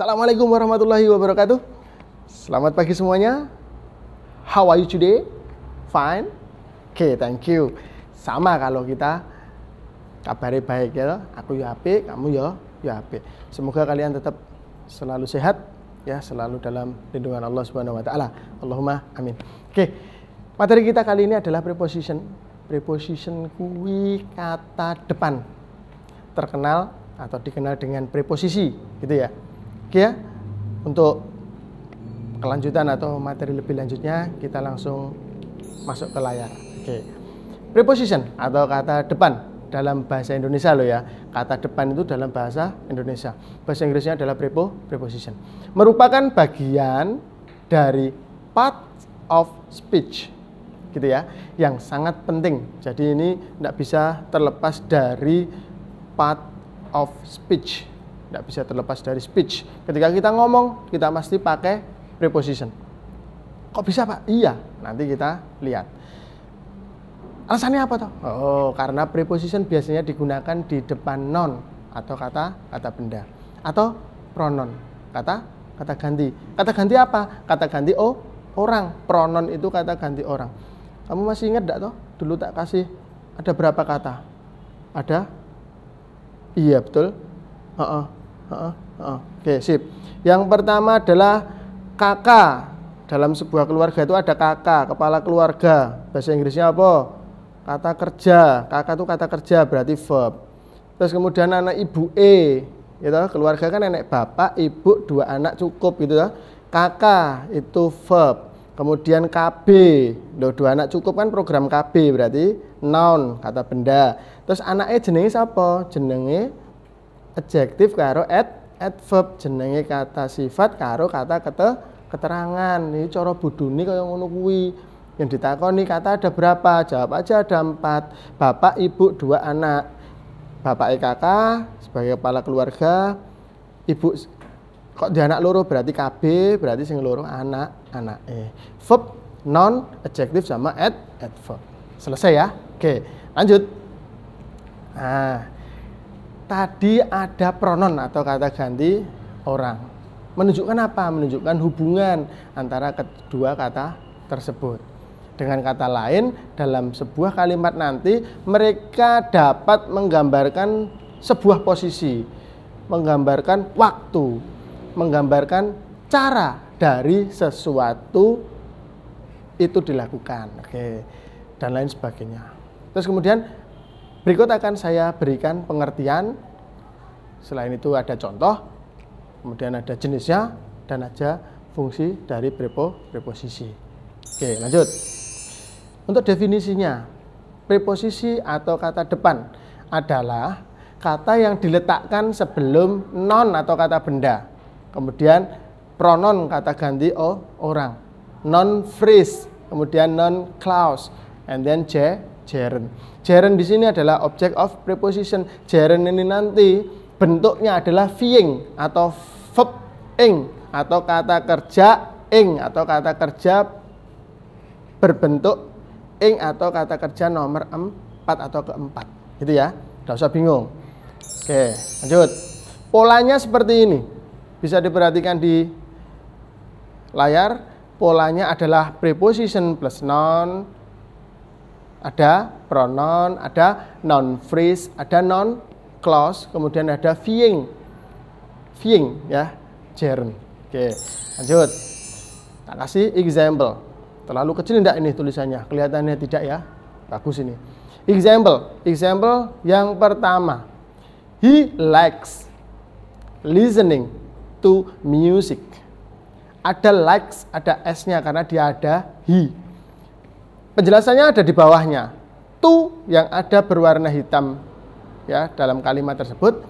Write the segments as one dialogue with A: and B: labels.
A: Assalamualaikum warahmatullahi wabarakatuh. Selamat pagi semuanya. How are you today? Fine. Oke, okay, thank you. Sama kalau kita kabari baik ya. Aku ya HP, kamu ya ya HP. Semoga kalian tetap selalu sehat ya, selalu dalam lindungan Allah Subhanahu wa taala. Allahumma amin. Oke. Okay. Materi kita kali ini adalah preposition. Preposition kuwi kata depan. Terkenal atau dikenal dengan preposisi gitu ya ya untuk kelanjutan atau materi lebih lanjutnya kita langsung masuk ke layar. Oke. Preposition atau kata depan dalam bahasa Indonesia loh ya. Kata depan itu dalam bahasa Indonesia. Bahasa Inggrisnya adalah prepo preposition. Merupakan bagian dari part of speech gitu ya yang sangat penting. Jadi ini tidak bisa terlepas dari part of speech tidak bisa terlepas dari speech. Ketika kita ngomong, kita pasti pakai preposition. Kok bisa Pak? Iya, nanti kita lihat. Alasannya apa toh? Oh, karena preposition biasanya digunakan di depan non atau kata kata benda atau pronon kata kata ganti. Kata ganti apa? Kata ganti oh orang. Pronon itu kata ganti orang. Kamu masih ingat tidak toh? Dulu tak kasih ada berapa kata? Ada? Iya betul. Uh -uh. Oke, sip. Yang pertama adalah kakak. Dalam sebuah keluarga itu ada kakak, kepala keluarga. Bahasa Inggrisnya apa? Kata kerja. Kakak itu kata kerja berarti verb. Terus kemudian anak ibu E, gitu. Keluarga kan nenek bapak, ibu, dua anak cukup gitu. Kakak ya. itu verb. Kemudian KB, loh dua anak cukup kan program KB berarti noun kata benda. Terus anaknya e jenenge siapa? Jenenge adjektif karo ad adverb jenenge kata sifat karo kata kete, keterangan ini coro buduni kaya ngono kuwi yang ditakoni kata ada berapa jawab aja ada empat bapak ibu dua anak bapak kakak sebagai kepala keluarga ibu kok di anak loro berarti KB berarti sing loro anak anak e verb non adjektif sama ad adverb selesai ya oke lanjut nah tadi ada pronon atau kata ganti orang. Menunjukkan apa? Menunjukkan hubungan antara kedua kata tersebut. Dengan kata lain, dalam sebuah kalimat nanti mereka dapat menggambarkan sebuah posisi, menggambarkan waktu, menggambarkan cara dari sesuatu itu dilakukan. Oke. Dan lain sebagainya. Terus kemudian Berikut akan saya berikan pengertian. Selain itu ada contoh, kemudian ada jenisnya dan ada fungsi dari prepo preposisi. Oke, lanjut. Untuk definisinya, preposisi atau kata depan adalah kata yang diletakkan sebelum non atau kata benda. Kemudian pronon kata ganti o orang. Non phrase, kemudian non clause, and then j gerund. Gerund di sini adalah object of preposition. Gerund ini nanti bentuknya adalah being atau verb ing atau kata kerja ing atau kata kerja berbentuk ing atau kata kerja nomor 4 atau keempat gitu ya Enggak usah bingung oke lanjut polanya seperti ini bisa diperhatikan di layar polanya adalah preposition plus non. Ada pronoun, ada noun phrase, ada noun clause, kemudian ada being. Being ya, gerund. Oke, lanjut. Tak kasih example. Terlalu kecil tidak ini tulisannya? Kelihatannya tidak ya. Bagus ini. Example, example yang pertama. He likes listening to music. Ada likes, ada S-nya karena dia ada he. Penjelasannya ada di bawahnya. Tu yang ada berwarna hitam ya dalam kalimat tersebut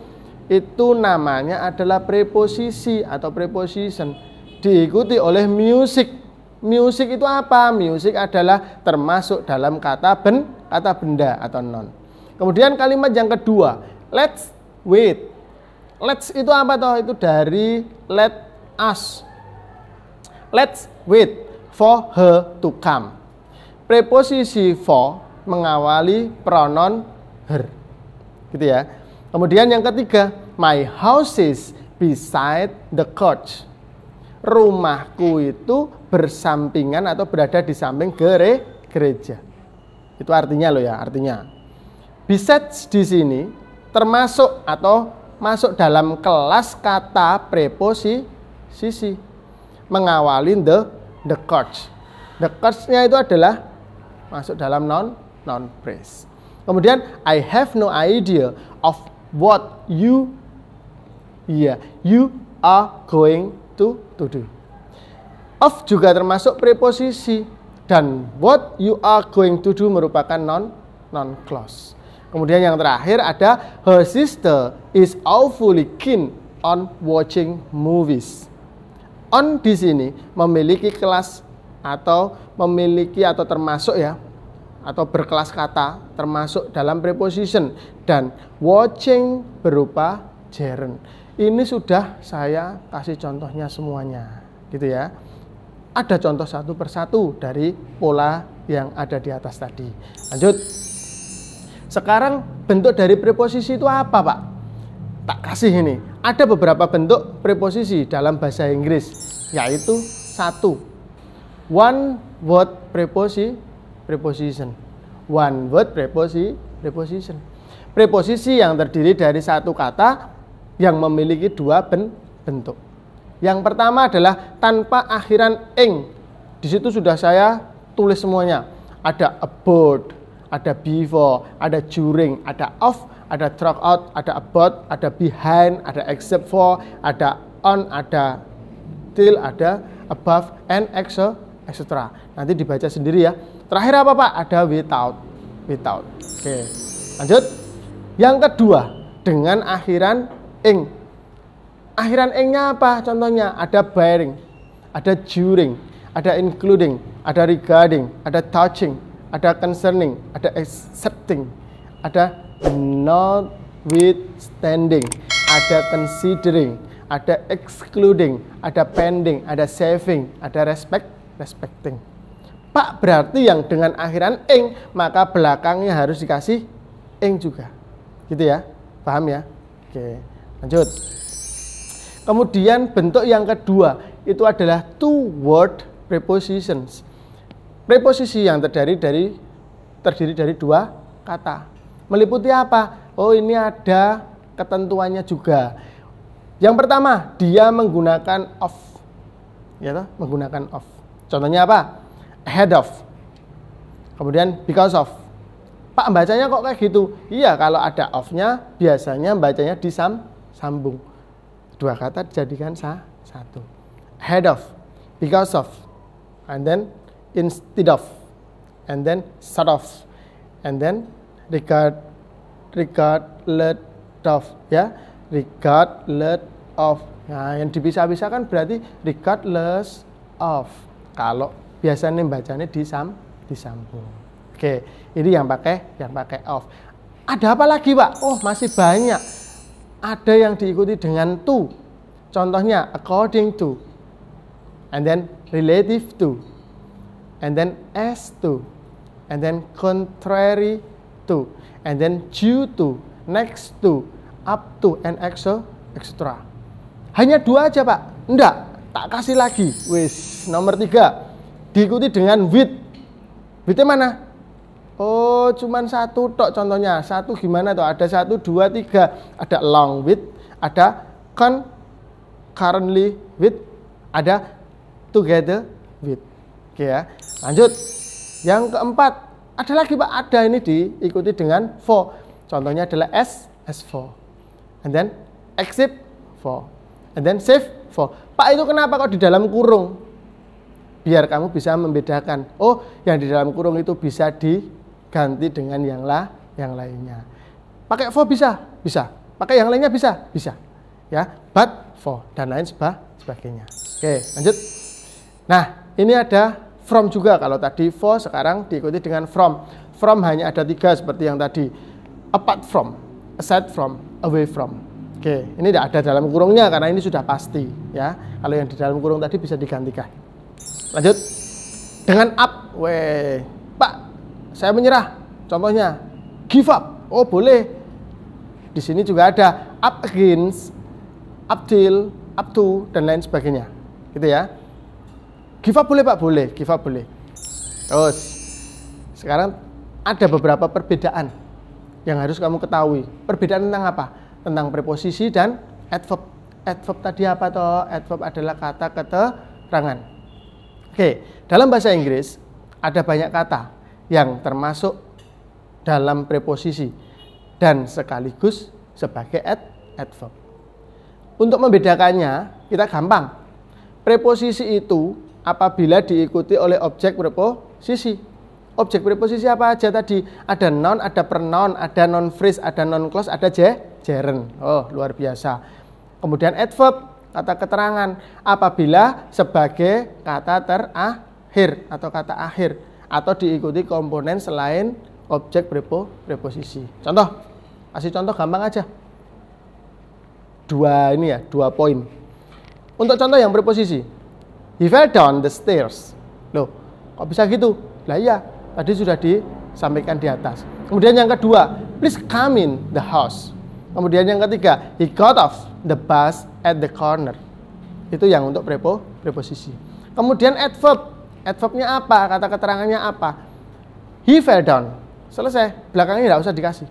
A: itu namanya adalah preposisi atau preposition diikuti oleh music. Music itu apa? Music adalah termasuk dalam kata ben kata benda atau non. Kemudian kalimat yang kedua, let's wait. Let's itu apa toh? Itu dari let us. Let's wait for her to come preposisi for mengawali pronoun her. Gitu ya. Kemudian yang ketiga, my house is beside the couch. Rumahku itu bersampingan atau berada di samping gere gereja. Itu artinya loh ya, artinya. beside di sini termasuk atau masuk dalam kelas kata preposisi sisi mengawali the the couch. The coach nya itu adalah masuk dalam non non phrase. Kemudian I have no idea of what you yeah, you are going to to do. Of juga termasuk preposisi dan what you are going to do merupakan non non clause. Kemudian yang terakhir ada her sister is awfully keen on watching movies. On di sini memiliki kelas atau memiliki atau termasuk ya atau berkelas kata termasuk dalam preposition dan watching berupa gerund. Ini sudah saya kasih contohnya semuanya, gitu ya. Ada contoh satu persatu dari pola yang ada di atas tadi. Lanjut. Sekarang bentuk dari preposisi itu apa, Pak? Tak kasih ini. Ada beberapa bentuk preposisi dalam bahasa Inggris, yaitu satu one word preposi preposition one word preposi preposition preposisi yang terdiri dari satu kata yang memiliki dua ben, bentuk yang pertama adalah tanpa akhiran ing di situ sudah saya tulis semuanya ada about ada before ada during ada of ada truck out, ada about, ada behind, ada except for, ada on, ada till, ada above, and except etc. Nanti dibaca sendiri ya. Terakhir apa Pak? Ada without. Without. Oke. Lanjut. Yang kedua, dengan akhiran ing. Akhiran ingnya apa? Contohnya ada bearing, ada during, ada including, ada regarding, ada touching, ada concerning, ada accepting, ada notwithstanding, ada considering, ada excluding, ada pending, ada saving, ada respect, respecting. Pak berarti yang dengan akhiran ing maka belakangnya harus dikasih ing juga. Gitu ya. Paham ya? Oke, lanjut. Kemudian bentuk yang kedua itu adalah two-word prepositions. Preposisi yang terdiri dari terdiri dari dua kata. Meliputi apa? Oh, ini ada ketentuannya juga. Yang pertama, dia menggunakan of, Ya menggunakan of. Contohnya apa? Ahead of. Kemudian because of. Pak bacanya kok kayak gitu? Iya, kalau ada of-nya biasanya bacanya disam sambung. Dua kata dijadikan sah, satu. Ahead of, because of, and then instead of, and then sort of, and then regard regard let of ya regard let of nah yang dipisah-pisah kan berarti regardless of kalau biasanya bacanya disam disambung oke ini yang pakai yang pakai off ada apa lagi pak oh masih banyak ada yang diikuti dengan to contohnya according to and then relative to and then as to and then contrary to and then due to next to up to and etc hanya dua aja pak enggak tak kasih lagi wis nomor tiga diikuti dengan with withnya mana oh cuman satu tok contohnya satu gimana tuh ada satu dua tiga ada long with ada con currently with ada together with oke ya lanjut yang keempat ada lagi pak ada ini diikuti dengan for contohnya adalah s s for and then exit for and then save fo. Pak itu kenapa kok di dalam kurung? Biar kamu bisa membedakan. Oh, yang di dalam kurung itu bisa diganti dengan yang lah, yang lainnya. Pakai fo bisa, bisa. Pakai yang lainnya bisa, bisa. Ya, but, for dan lain seba, sebagainya. Oke, lanjut. Nah, ini ada from juga kalau tadi for sekarang diikuti dengan from. From hanya ada tiga seperti yang tadi. Apart from, aside from, away from. Oke, ini tidak ada dalam kurungnya karena ini sudah pasti ya. Kalau yang di dalam kurung tadi bisa digantikan. Lanjut dengan up, weh, Pak, saya menyerah. Contohnya give up, oh boleh. Di sini juga ada up against, up till, up to dan lain sebagainya, gitu ya. Give up boleh pak, boleh. Give up boleh. Terus sekarang ada beberapa perbedaan yang harus kamu ketahui. Perbedaan tentang apa? tentang preposisi dan adverb. Adverb tadi apa toh? Adverb adalah kata keterangan. Oke, dalam bahasa Inggris ada banyak kata yang termasuk dalam preposisi dan sekaligus sebagai ad adverb. Untuk membedakannya, kita gampang. Preposisi itu apabila diikuti oleh objek preposisi. Objek preposisi apa aja tadi? Ada noun, ada pronoun, ada non phrase, ada non clause, ada je Jaren. Oh, luar biasa. Kemudian adverb, kata keterangan apabila sebagai kata terakhir atau kata akhir atau diikuti komponen selain objek prepo preposisi. Contoh, kasih contoh gampang aja. Dua ini ya, dua poin. Untuk contoh yang preposisi, he fell down the stairs. Loh, kok bisa gitu? Lah iya, tadi sudah disampaikan di atas. Kemudian yang kedua, please come in the house. Kemudian yang ketiga, he got off the bus at the corner. Itu yang untuk prepo, preposisi. Kemudian adverb. Adverbnya apa? Kata keterangannya apa? He fell down. Selesai. Belakangnya tidak usah dikasih.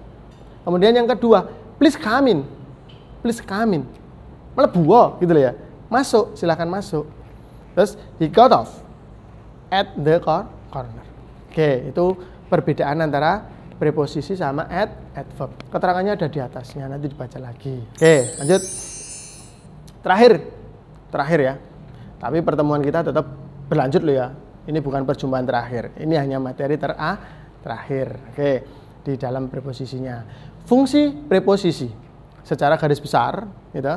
A: Kemudian yang kedua, please come in. Please come in. Melebuo oh, gitu loh ya. Masuk, silahkan masuk. Terus he got off at the cor corner. Oke, itu perbedaan antara preposisi sama ad adverb. Keterangannya ada di atasnya, nanti dibaca lagi. Oke, lanjut. Terakhir. Terakhir ya. Tapi pertemuan kita tetap berlanjut loh ya. Ini bukan perjumpaan terakhir. Ini hanya materi ter -a, terakhir. Oke, di dalam preposisinya. Fungsi preposisi secara garis besar gitu.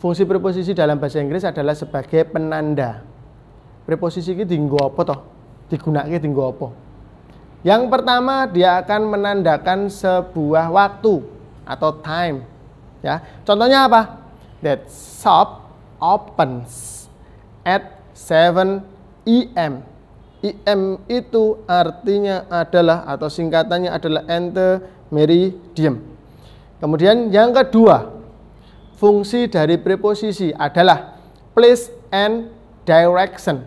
A: Fungsi preposisi dalam bahasa Inggris adalah sebagai penanda. Preposisi ini dinggo apa toh? Digunakan dinggo apa? Yang pertama, dia akan menandakan sebuah waktu atau time. Ya, contohnya apa? That shop opens at 7 a.m. IM itu artinya adalah atau singkatannya adalah ente meridium. Kemudian yang kedua, fungsi dari preposisi adalah place and direction.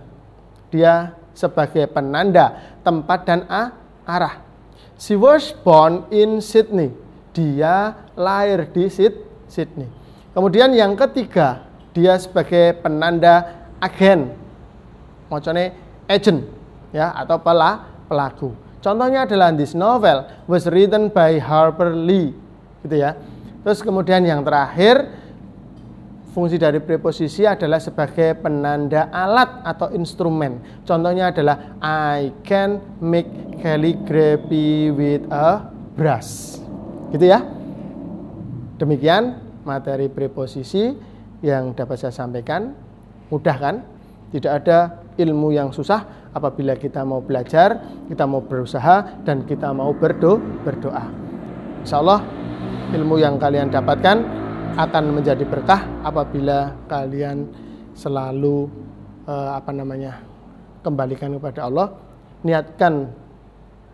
A: Dia sebagai penanda tempat dan a, arah. She was born in Sydney. Dia lahir di Sid Sydney. Kemudian yang ketiga, dia sebagai penanda agen. Maksudnya agent ya atau pela, pelaku. Contohnya adalah this novel was written by Harper Lee gitu ya. Terus kemudian yang terakhir Fungsi dari preposisi adalah sebagai penanda alat atau instrumen. Contohnya adalah I can make calligraphy with a brush. Gitu ya. Demikian materi preposisi yang dapat saya sampaikan. Mudah kan? Tidak ada ilmu yang susah apabila kita mau belajar, kita mau berusaha dan kita mau berdoa. Insya Allah ilmu yang kalian dapatkan akan menjadi berkah apabila kalian selalu uh, apa namanya kembalikan kepada Allah niatkan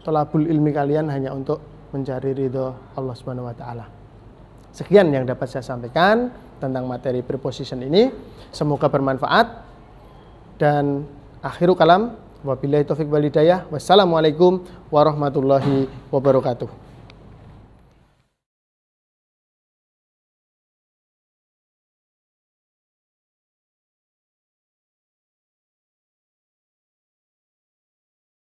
A: tolabul ilmi kalian hanya untuk mencari ridho Allah Subhanahu wa taala. Sekian yang dapat saya sampaikan tentang materi preposition ini. Semoga bermanfaat dan akhiru kalam wabillahi taufik walidayah. Wassalamualaikum warahmatullahi wabarakatuh.